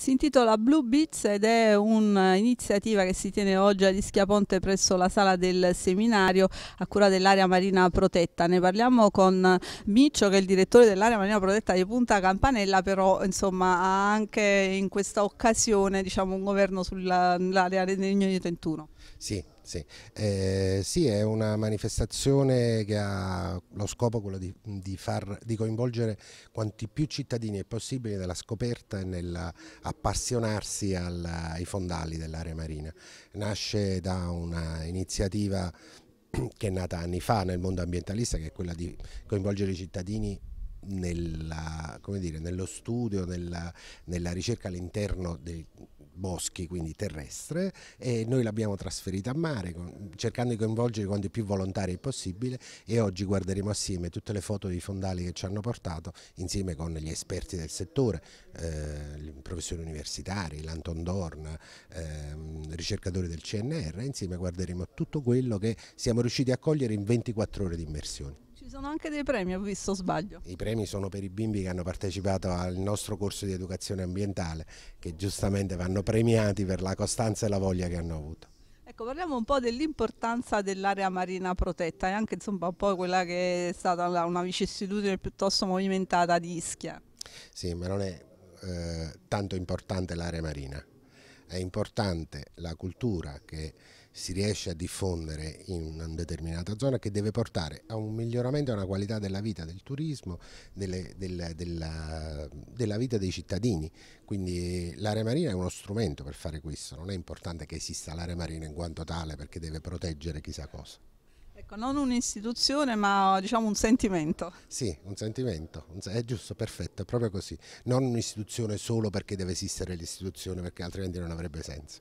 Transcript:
Si intitola Blue Beats ed è un'iniziativa che si tiene oggi a Rischiaponte presso la sala del seminario a cura dell'area marina protetta. Ne parliamo con Miccio che è il direttore dell'area marina protetta di Punta Campanella, però insomma ha anche in questa occasione diciamo, un governo sull'area del Regno di Tentuno. Sì, sì. Eh, sì, è una manifestazione che ha lo scopo quello di, di, far, di coinvolgere quanti più cittadini è possibile nella scoperta e nell'appassionarsi ai fondali dell'area marina. Nasce da un'iniziativa che è nata anni fa nel mondo ambientalista, che è quella di coinvolgere i cittadini nella, dire, nello studio, nella, nella ricerca all'interno dei, boschi, quindi terrestre, e noi l'abbiamo trasferita a mare, con, cercando di coinvolgere quanti più volontari possibile e oggi guarderemo assieme tutte le foto dei fondali che ci hanno portato, insieme con gli esperti del settore, eh, professori universitari, l'Anton Dorn, eh, ricercatori del CNR, insieme guarderemo tutto quello che siamo riusciti a cogliere in 24 ore di immersione. Ci sono anche dei premi, ho visto sbaglio. I premi sono per i bimbi che hanno partecipato al nostro corso di educazione ambientale, che giustamente vanno premiati per la costanza e la voglia che hanno avuto. Ecco, parliamo un po' dell'importanza dell'area marina protetta e anche insomma un po' quella che è stata una vicissitudine piuttosto movimentata di Ischia. Sì, ma non è eh, tanto importante l'area marina, è importante la cultura che si riesce a diffondere in una determinata zona che deve portare a un miglioramento e a una qualità della vita, del turismo, delle, della, della, della, vita dei cittadini. Quindi l'area marina è uno strumento per fare questo, non è importante che esista l'area marina in quanto tale perché deve proteggere chissà cosa. Ecco, non un'istituzione ma diciamo un sentimento. Sì, un sentimento, è giusto, perfetto, è proprio così. Non un'istituzione solo perché deve esistere l'istituzione, perché altrimenti non avrebbe senso.